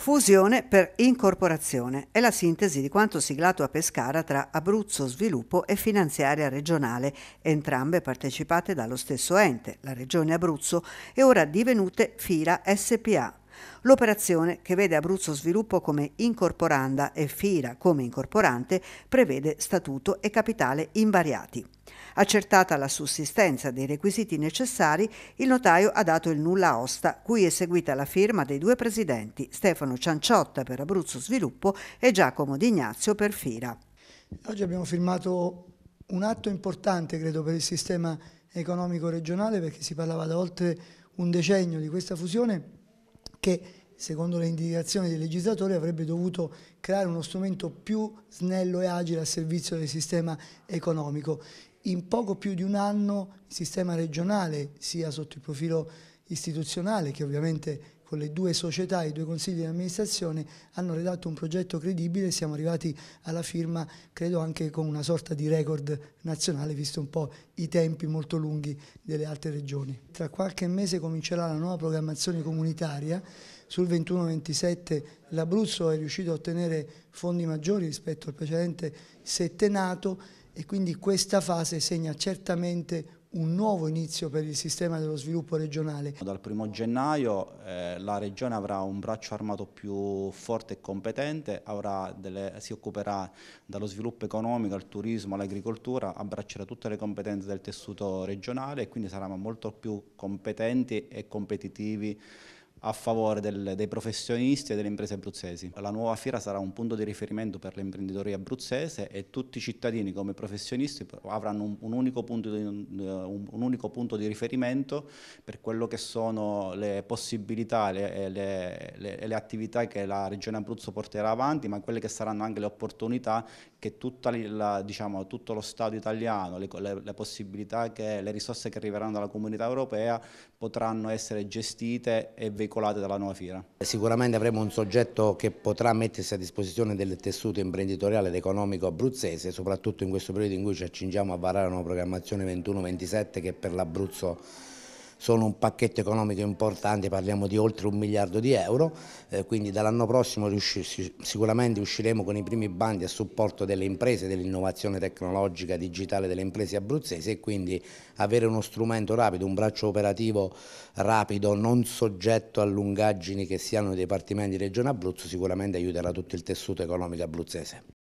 Fusione per incorporazione è la sintesi di quanto siglato a Pescara tra Abruzzo Sviluppo e Finanziaria Regionale, entrambe partecipate dallo stesso ente, la Regione Abruzzo, e ora divenute FILA SPA. L'operazione, che vede Abruzzo Sviluppo come incorporanda e FIRA come incorporante, prevede statuto e capitale invariati. Accertata la sussistenza dei requisiti necessari, il notaio ha dato il nulla osta, cui è seguita la firma dei due presidenti, Stefano Cianciotta per Abruzzo Sviluppo e Giacomo D'Ignazio per FIRA. Oggi abbiamo firmato un atto importante, credo, per il sistema economico regionale, perché si parlava da oltre un decennio di questa fusione che secondo le indicazioni del legislatore avrebbe dovuto creare uno strumento più snello e agile a servizio del sistema economico. In poco più di un anno il sistema regionale, sia sotto il profilo istituzionale che ovviamente con le due società e i due consigli di amministrazione hanno redatto un progetto credibile e siamo arrivati alla firma credo anche con una sorta di record nazionale visto un po' i tempi molto lunghi delle altre regioni. Tra qualche mese comincerà la nuova programmazione comunitaria sul 21-27 l'Abruzzo è riuscito a ottenere fondi maggiori rispetto al precedente settenato e quindi questa fase segna certamente un nuovo inizio per il sistema dello sviluppo regionale. Dal 1 gennaio eh, la Regione avrà un braccio armato più forte e competente, delle, si occuperà dallo sviluppo economico al turismo, all'agricoltura, abbraccerà tutte le competenze del tessuto regionale e quindi saranno molto più competenti e competitivi a favore del, dei professionisti e delle imprese abruzzesi. La nuova fiera sarà un punto di riferimento per l'imprenditoria abruzzese e tutti i cittadini come professionisti avranno un, un, unico punto di, un, un, unico punto di, riferimento per quello che sono le possibilità e le, eh, le, le, le, attività che la Regione Abruzzo porterà avanti, ma quelle che saranno anche le opportunità che la, diciamo, tutto lo Stato italiano, le, possibilità che le risorse che arriveranno dalla comunità europea potranno essere gestite e veicolate veicolate dalla nuova fiera. Sicuramente avremo un soggetto che potrà mettersi a disposizione del tessuto imprenditoriale ed economico abruzzese, soprattutto in questo periodo in cui ci accingiamo a varare una programmazione 21-27 che per l'Abruzzo sono un pacchetto economico importante, parliamo di oltre un miliardo di euro, eh, quindi dall'anno prossimo riusci, sicuramente usciremo con i primi bandi a supporto delle imprese, dell'innovazione tecnologica digitale delle imprese abruzzesi e quindi avere uno strumento rapido, un braccio operativo rapido, non soggetto a lungaggini che siano i dipartimenti di Regione Abruzzo sicuramente aiuterà tutto il tessuto economico abruzzese.